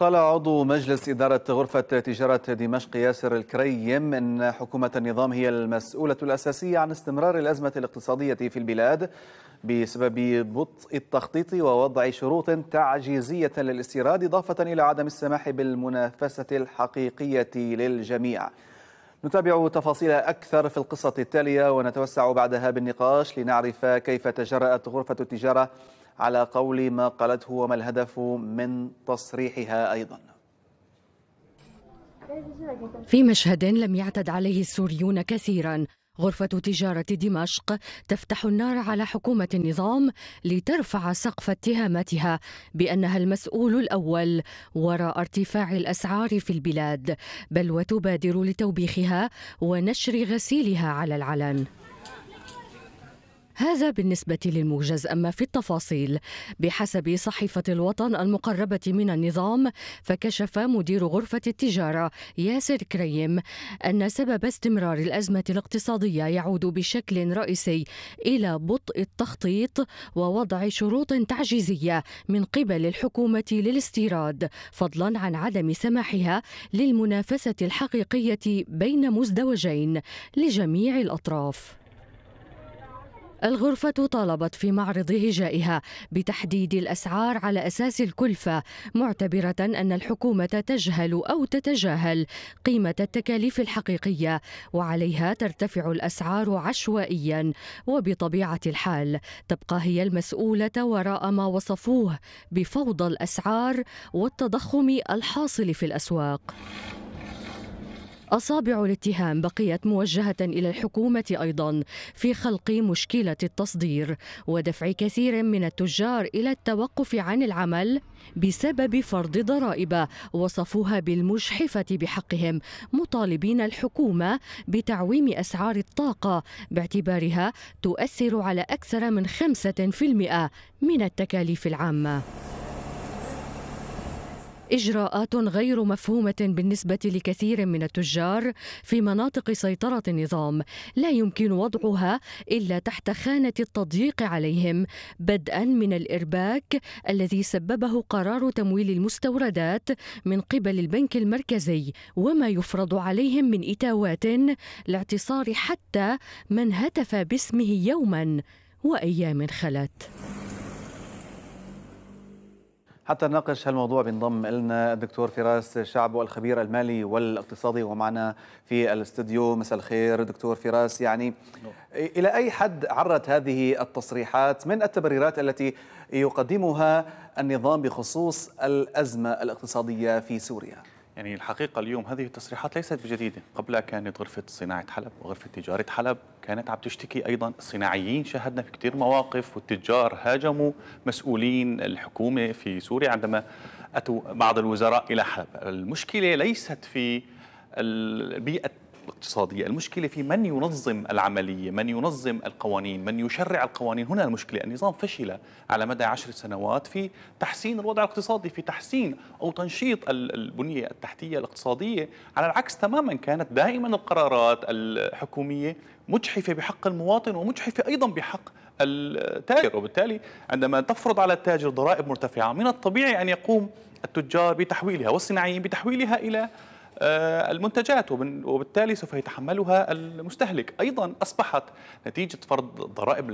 قال عضو مجلس إدارة غرفة تجارة دمشق ياسر الكريم أن حكومة النظام هي المسؤولة الأساسية عن استمرار الأزمة الاقتصادية في البلاد بسبب بطء التخطيط ووضع شروط تعجيزية للاستيراد إضافة إلى عدم السماح بالمنافسة الحقيقية للجميع نتابع تفاصيل أكثر في القصة التالية ونتوسع بعدها بالنقاش لنعرف كيف تجرأت غرفة التجارة على قول ما قالته وما الهدف من تصريحها أيضا في مشهد لم يعتد عليه السوريون كثيرا غرفة تجارة دمشق تفتح النار على حكومة النظام لترفع سقف اتهاماتها بأنها المسؤول الأول وراء ارتفاع الأسعار في البلاد بل وتبادر لتوبيخها ونشر غسيلها على العلن هذا بالنسبة للموجز أما في التفاصيل بحسب صحيفة الوطن المقربة من النظام فكشف مدير غرفة التجارة ياسر كريم أن سبب استمرار الأزمة الاقتصادية يعود بشكل رئيسي إلى بطء التخطيط ووضع شروط تعجيزية من قبل الحكومة للاستيراد فضلا عن عدم سماحها للمنافسة الحقيقية بين مزدوجين لجميع الأطراف الغرفة طالبت في معرض هجائها بتحديد الأسعار على أساس الكلفة معتبرة أن الحكومة تجهل أو تتجاهل قيمة التكاليف الحقيقية وعليها ترتفع الأسعار عشوائيا وبطبيعة الحال تبقى هي المسؤولة وراء ما وصفوه بفوضى الأسعار والتضخم الحاصل في الأسواق أصابع الاتهام بقيت موجهة إلى الحكومة أيضا في خلق مشكلة التصدير ودفع كثير من التجار إلى التوقف عن العمل بسبب فرض ضرائب وصفوها بالمجحفة بحقهم مطالبين الحكومة بتعويم أسعار الطاقة باعتبارها تؤثر على أكثر من 5% من التكاليف العامة إجراءات غير مفهومة بالنسبة لكثير من التجار في مناطق سيطرة النظام لا يمكن وضعها إلا تحت خانة التضييق عليهم بدءا من الإرباك الذي سببه قرار تمويل المستوردات من قبل البنك المركزي وما يفرض عليهم من إتاوات لاعتصار حتى من هتف باسمه يوما وأيام خلت حتى نناقش هالموضوع بينضم لنا الدكتور فراس شعب الخبير المالي والاقتصادي ومعنا في الاستديو مساء الخير دكتور فراس يعني إلى أي حد عرت هذه التصريحات من التبريرات التي يقدمها النظام بخصوص الأزمة الاقتصادية في سوريا؟ يعني الحقيقة اليوم هذه التصريحات ليست بجديدة قبلها كانت غرفة صناعة حلب وغرفة تجارة حلب كانت عم تشتكي أيضا الصناعيين شاهدنا في كثير مواقف والتجار هاجموا مسؤولين الحكومة في سوريا عندما أتوا بعض الوزراء إلى حلب المشكلة ليست في بيئة الاقتصادية المشكلة في من ينظم العملية من ينظم القوانين من يشرع القوانين هنا المشكلة النظام فشل على مدى عشر سنوات في تحسين الوضع الاقتصادي في تحسين أو تنشيط البنية التحتية الاقتصادية على العكس تماما كانت دائما القرارات الحكومية مجحفة بحق المواطن ومجحفة أيضا بحق التاجر وبالتالي عندما تفرض على التاجر ضرائب مرتفعة من الطبيعي أن يقوم التجار بتحويلها والصناعيين بتحويلها إلى آه، المنتجات وبالتالي سوف يتحملها المستهلك أيضا أصبحت نتيجة فرض الضرائب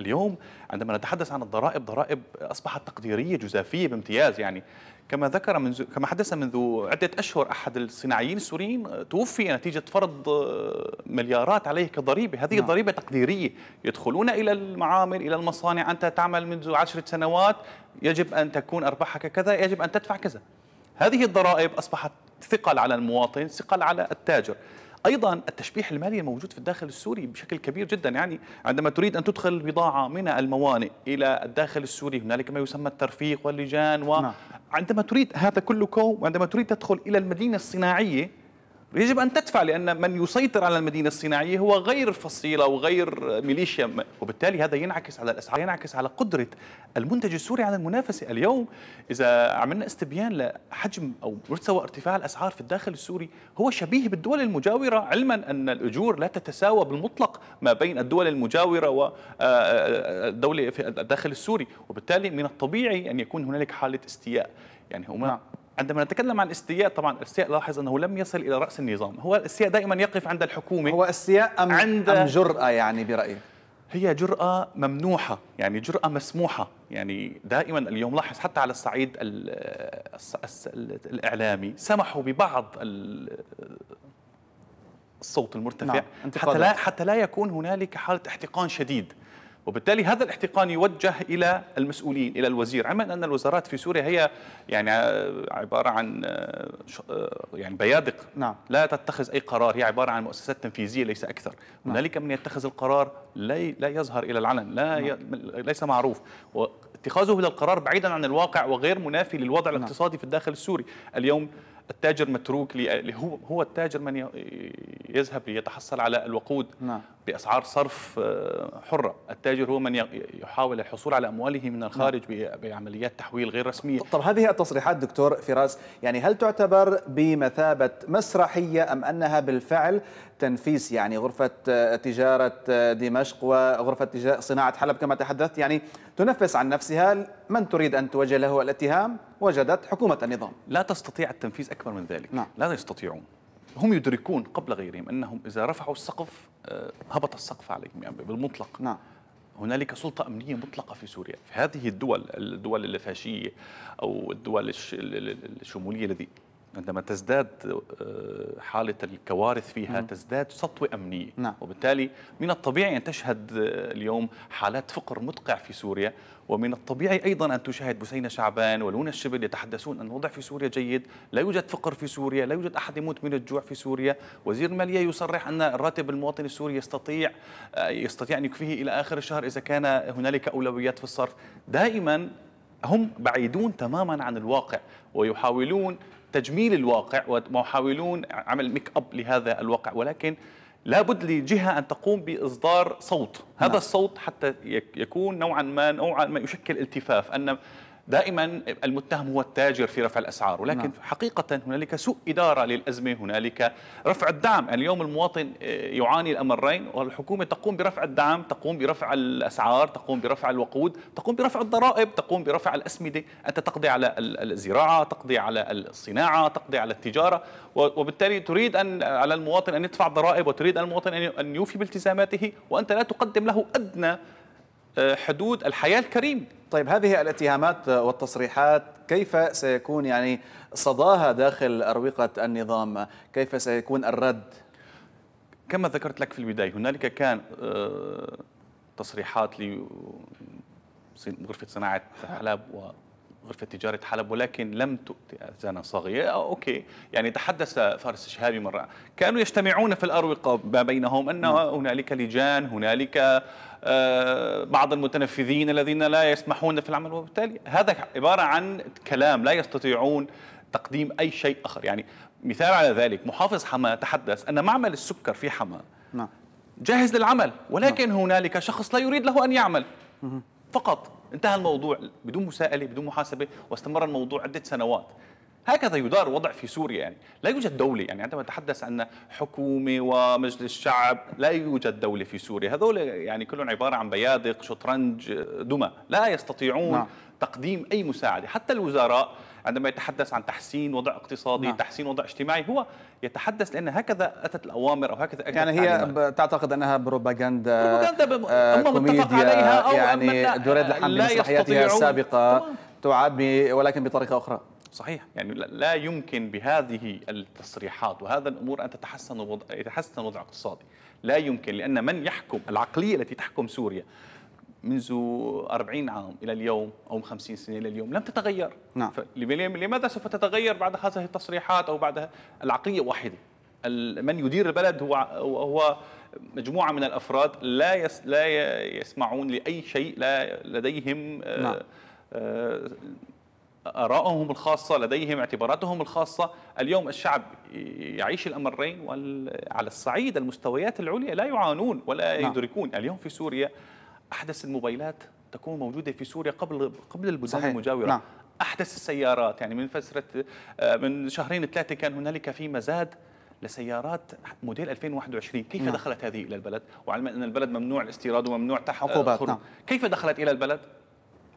اليوم عندما نتحدث عن الضرائب ضرائب أصبحت تقديرية جزافية بامتياز يعني كما ذكر منذ كما حدث منذ عدة أشهر أحد الصناعيين السوريين توفي نتيجة فرض مليارات عليه كضريبة هذه نعم. ضريبة تقديرية يدخلون إلى المعامل إلى المصانع أنت تعمل منذ عشرة سنوات يجب أن تكون أرباحك كذا يجب أن تدفع كذا هذه الضرائب أصبحت ثقل على المواطن ثقل على التاجر ايضا التشبيح المالي الموجود في الداخل السوري بشكل كبير جدا يعني عندما تريد ان تدخل بضاعه من الموانئ الى الداخل السوري هنالك ما يسمى الترفيق واللجان وعندما نعم. تريد هذا كله كوم وعندما تريد تدخل الى المدينه الصناعيه يجب أن تدفع لأن من يسيطر على المدينة الصناعية هو غير فصيلة وغير ميليشيا وبالتالي هذا ينعكس على الأسعار ينعكس على قدرة المنتج السوري على المنافسة اليوم إذا عملنا استبيان لحجم أو مستوى ارتفاع الأسعار في الداخل السوري هو شبيه بالدول المجاورة علما أن الأجور لا تتساوى بالمطلق ما بين الدول المجاورة والدولة آه، آه، في الداخل السوري وبالتالي من الطبيعي أن يكون هنالك حالة استياء يعني هما نعم. عندما نتكلم عن الاستياء طبعا الاستياء لاحظ انه لم يصل الى راس النظام هو الاستياء دائما يقف عند الحكومه هو استياء ام, عند أم جراه يعني برايك هي جرأة ممنوحة يعني جرأة مسموحة يعني دائما اليوم لاحظ حتى على الصعيد الإعلامي سمحوا ببعض الصوت المرتفع نعم. حتى لا حتى لا يكون هنالك حالة احتقان شديد وبالتالي هذا الاحتقان يوجه الى المسؤولين الى الوزير علما ان الوزارات في سوريا هي يعني عباره عن آه، يعني بيادق نعم. لا تتخذ اي قرار هي عباره عن مؤسسات تنفيذيه ليس اكثر نعم. هنالك من يتخذ القرار لا لا يظهر الى العلن لا نعم. ي... ليس معروف واتخاذه للقرار بعيدا عن الواقع وغير منافي للوضع نعم. الاقتصادي في الداخل السوري اليوم التاجر متروك هو هو التاجر من يذهب ليتحصل على الوقود نعم. بأسعار صرف آه، حرة التاجر هو من يحاول الحصول على أمواله من الخارج نعم. بعمليات تحويل غير رسمية طب هذه التصريحات دكتور فراس يعني هل تعتبر بمثابة مسرحية أم أنها بالفعل تنفيس يعني غرفة آه، تجارة آه، دمشق وغرفة صناعة حلب كما تحدثت يعني تنفس عن نفسها من تريد أن توجه له الاتهام وجدت حكومة النظام لا تستطيع التنفيذ أكبر من ذلك لا, نعم. لا يستطيعون هم يدركون قبل غيرهم أنهم إذا رفعوا السقف آه، هبط السقف عليهم يعني بالمطلق نعم هنالك سلطة أمنية مطلقة في سوريا في هذه الدول الدول الفاشية أو الدول الشمولية التي عندما تزداد آه، حالة الكوارث فيها تزداد سطوة أمنية نعم. وبالتالي من الطبيعي أن تشهد آه، اليوم حالات فقر مدقع في سوريا ومن الطبيعي أيضا أن تشاهد بسينة شعبان ولونا الشبل يتحدثون أن الوضع في سوريا جيد لا يوجد فقر في سوريا لا يوجد أحد يموت من الجوع في سوريا وزير المالية يصرح أن الراتب المواطن السوري يستطيع آه، يستطيع أن يكفيه إلى آخر الشهر إذا كان هنالك أولويات في الصرف دائما هم بعيدون تماما عن الواقع ويحاولون تجميل الواقع ومحاولون عمل ميك اب لهذا الواقع ولكن لابد لجهه ان تقوم باصدار صوت هذا نعم. الصوت حتى يكون نوعا ما نوعا ما يشكل التفاف ان دائما المتهم هو التاجر في رفع الاسعار ولكن نعم. حقيقه هنالك سوء اداره للازمه هنالك رفع الدعم اليوم المواطن آه، يعاني الامرين والحكومه تقوم برفع الدعم تقوم برفع الاسعار تقوم برفع الوقود تقوم برفع الضرائب تقوم برفع الاسمده انت تقضي على الزراعه تقضي على الصناعه تقضي على التجاره وبالتالي تريد ان على المواطن ان يدفع ضرائب وتريد على المواطن ان يوفي بالتزاماته وانت لا تقدم له ادنى آه، حدود الحياة الكريم طيب هذه الاتهامات والتصريحات كيف سيكون يعني صداها داخل أروقة النظام كيف سيكون الرد كما ذكرت لك في البداية هنالك كان آه، تصريحات لغرفة صناعة حلب غرفة تجارة حلب ولكن لم تؤتي أذانا صاغية آه، أوكي يعني تحدث فارس الشهابي مرة كانوا يجتمعون في الأروقة ما بينهم أن هنالك لجان هنالك آه، بعض المتنفذين الذين لا يسمحون في العمل وبالتالي هذا عبارة عن كلام لا يستطيعون تقديم أي شيء آخر يعني مثال على ذلك محافظ حما تحدث أن معمل السكر في حما نعم. جاهز للعمل ولكن نعم. هنالك شخص لا يريد له أن يعمل فقط انتهى الموضوع بدون مساءله بدون محاسبه واستمر الموضوع عده سنوات هكذا يدار الوضع في سوريا يعني لا يوجد دولة يعني عندما نتحدث عن حكومة ومجلس شعب لا يوجد دولة في سوريا هذول يعني كلهم عبارة عن بيادق شطرنج دمى لا يستطيعون نعم. تقديم أي مساعدة حتى الوزراء عندما يتحدث عن تحسين وضع اقتصادي نعم. تحسين وضع اجتماعي هو يتحدث لأن هكذا أتت الأوامر أو هكذا أتت يعني هي تعتقد أنها بروباغندا بروباغندا آه، أما متفق عليها أو يعني دريد الحمد مسرحياتها السابقة طبعا. تعاد ولكن بطريقة أخرى صحيح يعني لا يمكن بهذه التصريحات وهذا الامور ان تتحسن وضع يتحسن وضع اقتصادي لا يمكن لان من يحكم العقليه التي تحكم سوريا منذ 40 عام الى اليوم او 50 سنه الى اليوم لم تتغير نعم لماذا سوف تتغير بعد هذه التصريحات او بعد العقليه واحده من يدير البلد هو هو مجموعه من الافراد لا يس لا يسمعون لاي شيء لا لديهم آه، نعم. آه، ارائهم الخاصه لديهم اعتباراتهم الخاصه اليوم الشعب يعيش الامرين وعلى الصعيد المستويات العليا لا يعانون ولا نعم. يدركون اليوم في سوريا احدث الموبايلات تكون موجوده في سوريا قبل قبل البلدان المجاوره نعم. احدث السيارات يعني من فتره آه، من شهرين ثلاثه كان هنالك في مزاد لسيارات موديل 2021 كيف نعم. دخلت هذه الى البلد وعلما ان البلد ممنوع الاستيراد وممنوع تحقق نعم. كيف دخلت الى البلد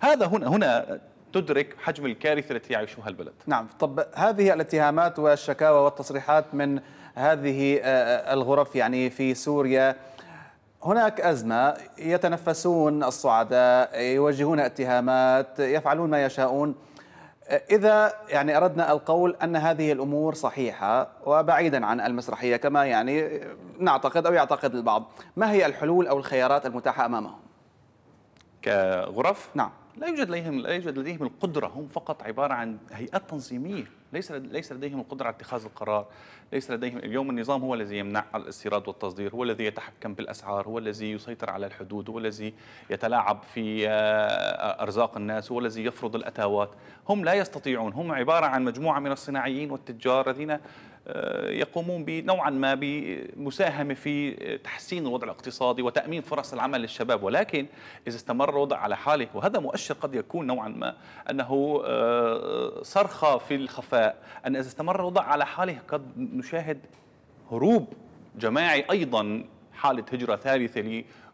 هذا هنا هنا تدرك حجم الكارثه التي يعيشها البلد نعم طب هذه الاتهامات والشكاوى والتصريحات من هذه آه، آه، الغرف يعني في سوريا هناك أزمة يتنفسون الصعداء يوجهون اتهامات يفعلون ما يشاءون إذا يعني أردنا القول أن هذه الأمور صحيحة وبعيدا عن المسرحية كما يعني نعتقد أو يعتقد البعض ما هي الحلول أو الخيارات المتاحة أمامهم؟ كغرف؟ نعم لا يوجد لديهم لا يوجد لديهم القدره هم فقط عباره عن هيئات تنظيميه ليس ليس لديهم القدره على اتخاذ القرار ليس لديهم اليوم النظام هو الذي يمنع الاستيراد والتصدير هو الذي يتحكم بالاسعار هو الذي يسيطر على الحدود هو الذي يتلاعب في آه، ارزاق الناس هو الذي يفرض الاتاوات هم لا يستطيعون هم عباره عن مجموعه من الصناعيين والتجار الذين آه، يقومون نوعا ما بمساهمة في تحسين الوضع الاقتصادي وتأمين فرص العمل للشباب ولكن إذا استمر الوضع على حاله وهذا مؤشر قد يكون نوعا ما أنه آه، صرخة في الخفاء أن إذا استمر الوضع على حاله قد نشاهد هروب جماعي أيضا حالة هجرة ثالثة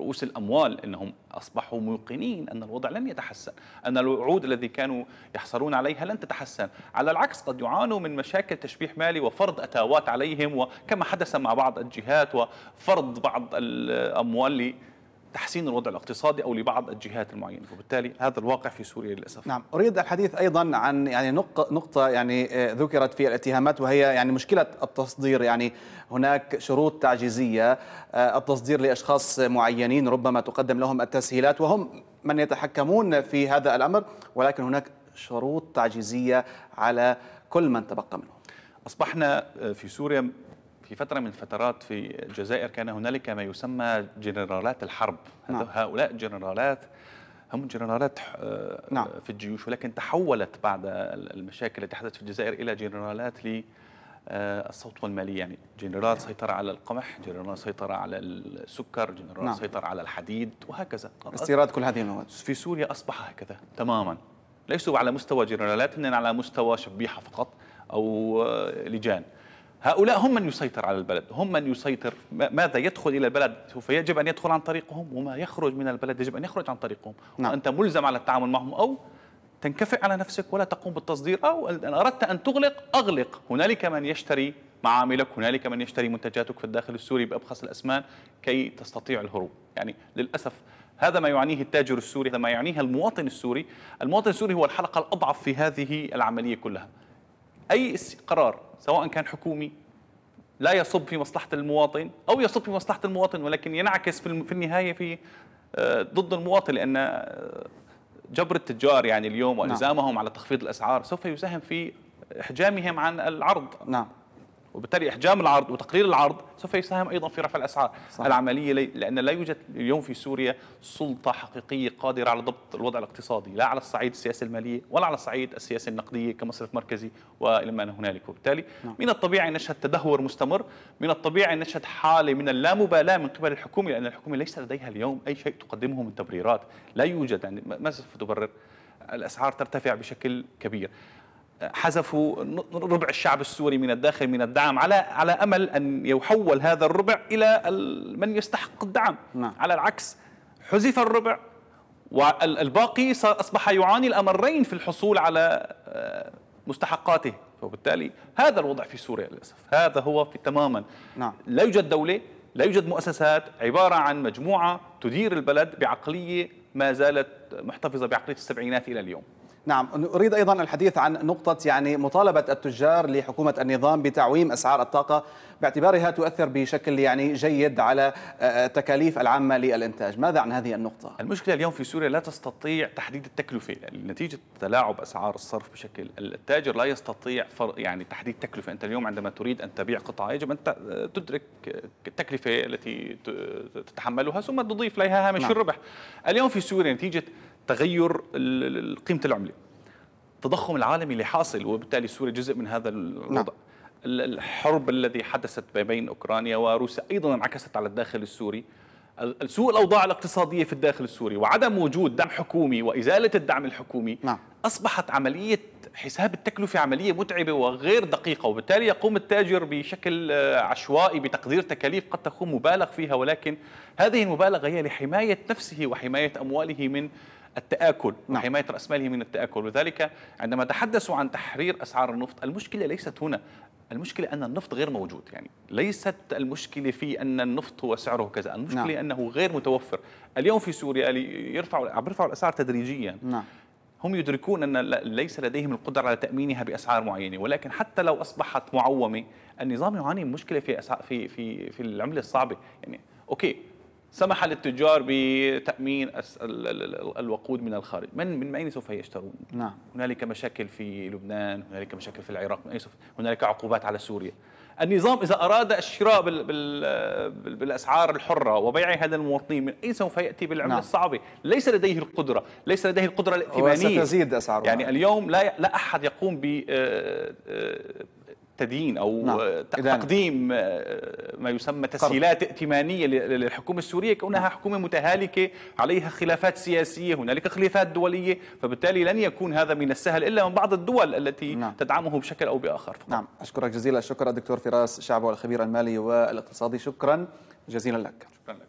رؤوس الأموال أنهم أصبحوا موقنين أن الوضع لن يتحسن أن الوعود الذي كانوا يحصلون عليها لن تتحسن على العكس قد يعانوا من مشاكل تشبيح مالي وفرض أتاوات عليهم وكما حدث مع بعض الجهات وفرض بعض الأموال تحسين الوضع الاقتصادي او لبعض الجهات المعينه وبالتالي هذا الواقع في سوريا للاسف نعم اريد الحديث ايضا عن يعني نقطه يعني آه، ذكرت في الاتهامات وهي يعني مشكله التصدير يعني هناك شروط تعجيزيه آه، التصدير لاشخاص معينين ربما تقدم لهم التسهيلات وهم من يتحكمون في هذا الامر ولكن هناك شروط تعجيزيه على كل من تبقى منهم اصبحنا آه، في سوريا في فترة من الفترات في الجزائر كان هنالك ما يسمى جنرالات الحرب نعم. هؤلاء جنرالات هم جنرالات آه، نعم. في الجيوش ولكن تحولت بعد المشاكل التي حدثت في الجزائر إلى جنرالات آه، الصوت والمالية يعني جنرال سيطر على القمح جنرال سيطر على السكر جنرال نعم. سيطر على الحديد وهكذا استيراد كل هذه المواد في سوريا أصبح هكذا تماما ليسوا على مستوى جنرالات هن على مستوى شبيحة فقط أو آه، لجان هؤلاء هم من يسيطر على البلد هم من يسيطر ماذا يدخل إلى البلد فيجب أن يدخل عن طريقهم وما يخرج من البلد يجب أن يخرج عن طريقهم نعم. وأنت ملزم على التعامل معهم أو تنكفئ على نفسك ولا تقوم بالتصدير أو إن أردت أن تغلق أغلق هنالك من يشتري معاملك هنالك من يشتري منتجاتك في الداخل السوري بأبخس الأسمان كي تستطيع الهروب يعني للأسف هذا ما يعنيه التاجر السوري هذا ما يعنيه المواطن السوري المواطن السوري هو الحلقة الأضعف في هذه العملية كلها اي قرار سواء كان حكومي لا يصب في مصلحه المواطن او يصب في مصلحه المواطن ولكن ينعكس في النهايه في آه، ضد المواطن لان آه، جبر التجار يعني اليوم والزامهم نعم. على تخفيض الاسعار سوف يساهم في احجامهم عن العرض نعم وبالتالي احجام العرض وتقليل العرض سوف يساهم ايضا في رفع الاسعار صح. العمليه لان لا يوجد اليوم في سوريا سلطه حقيقيه قادره على ضبط الوضع الاقتصادي لا على الصعيد السياسي الماليه ولا على الصعيد السياسه النقديه كمصرف مركزي والى ما هنالك وبالتالي نعم. من الطبيعي ان نشهد تدهور مستمر من الطبيعي ان نشهد حاله من اللامبالاه من قبل الحكومه لان الحكومه ليس لديها اليوم اي شيء تقدمه من تبريرات لا يوجد يعني ما سوف تبرر الاسعار ترتفع بشكل كبير حذفوا ربع الشعب السوري من الداخل من الدعم على على امل ان يحول هذا الربع الى من يستحق الدعم نعم. على العكس حذف الربع والباقي اصبح يعاني الامرين في الحصول على آه، مستحقاته وبالتالي هذا الوضع في سوريا للاسف هذا هو في تماما نعم. لا يوجد دوله لا يوجد مؤسسات عباره عن مجموعه تدير البلد بعقليه ما زالت محتفظه بعقليه السبعينات الى اليوم نعم أريد أيضا الحديث عن نقطة يعني مطالبة التجار لحكومة النظام بتعويم أسعار الطاقة باعتبارها تؤثر بشكل يعني جيد على آه، التكاليف العامة للإنتاج ماذا عن هذه النقطة؟ المشكلة اليوم في سوريا لا تستطيع تحديد التكلفة نتيجة تلاعب أسعار الصرف بشكل التاجر لا يستطيع يعني تحديد تكلفة أنت اليوم عندما تريد أن تبيع قطعة يجب أن تدرك التكلفة التي تتحملها ثم تضيف لها هامش نعم. الربح اليوم في سوريا نتيجة تغير قيمه العمله التضخم العالمي اللي حاصل وبالتالي سوريا جزء من هذا نعم. الوضع لا. الحرب الذي حدثت بين اوكرانيا وروسيا ايضا انعكست على الداخل السوري سوء الاوضاع الاقتصاديه في الداخل السوري وعدم وجود دعم حكومي وازاله الدعم الحكومي لا. نعم. اصبحت عمليه حساب التكلفه عمليه متعبه وغير دقيقه وبالتالي يقوم التاجر بشكل آه، عشوائي بتقدير تكاليف قد تكون مبالغ فيها ولكن هذه المبالغه هي لحمايه نفسه وحمايه امواله من التآكل نعم. وحماية رأس ماله من التآكل وذلك عندما تحدثوا عن تحرير أسعار النفط المشكلة ليست هنا المشكلة أن النفط غير موجود يعني ليست المشكلة في أن النفط هو سعره كذا المشكلة نعم. أنه غير متوفر اليوم في سوريا يرفعوا عم يرفعوا الأسعار تدريجيا نعم. هم يدركون أن ليس لديهم القدرة على تأمينها بأسعار معينة ولكن حتى لو أصبحت معومة النظام يعاني من مشكلة في في في في العملة الصعبة يعني أوكي سمح للتجار بتامين الوقود من الخارج من من اين سوف يشترون نعم هنالك مشاكل في لبنان هنالك مشاكل في العراق من أين سوف هنالك عقوبات على سوريا النظام اذا اراد الشراء بال بال بالاسعار الحره وبيع هذا المواطنين من اين سوف ياتي بالعمله نعم. الصعبه ليس لديه القدره ليس لديه القدره الائتمانيه وستزيد اسعارها يعني اليوم لا لا احد يقوم ب آه، آه، تدين او نعم. تقديم آه، ما يسمى تسهيلات ائتمانيه للحكومه السوريه كونها نعم. حكومه متهالكه عليها خلافات سياسيه هنالك خلافات دوليه فبالتالي لن يكون هذا من السهل الا من بعض الدول التي نعم. تدعمه بشكل او باخر فقط. نعم اشكرك جزيلا الشكر دكتور فراس شعب الخبير المالي والاقتصادي شكرا جزيلا لك شكرا لكم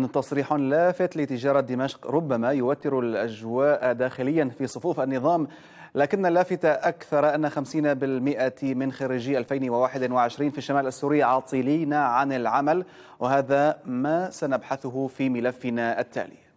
إذا تصريح لافت لتجارة دمشق ربما يوتر الأجواء داخليا في صفوف النظام لكن اللافت أكثر أن 50% من خريجي 2021 في الشمال السوري عاطلين عن العمل وهذا ما سنبحثه في ملفنا التالي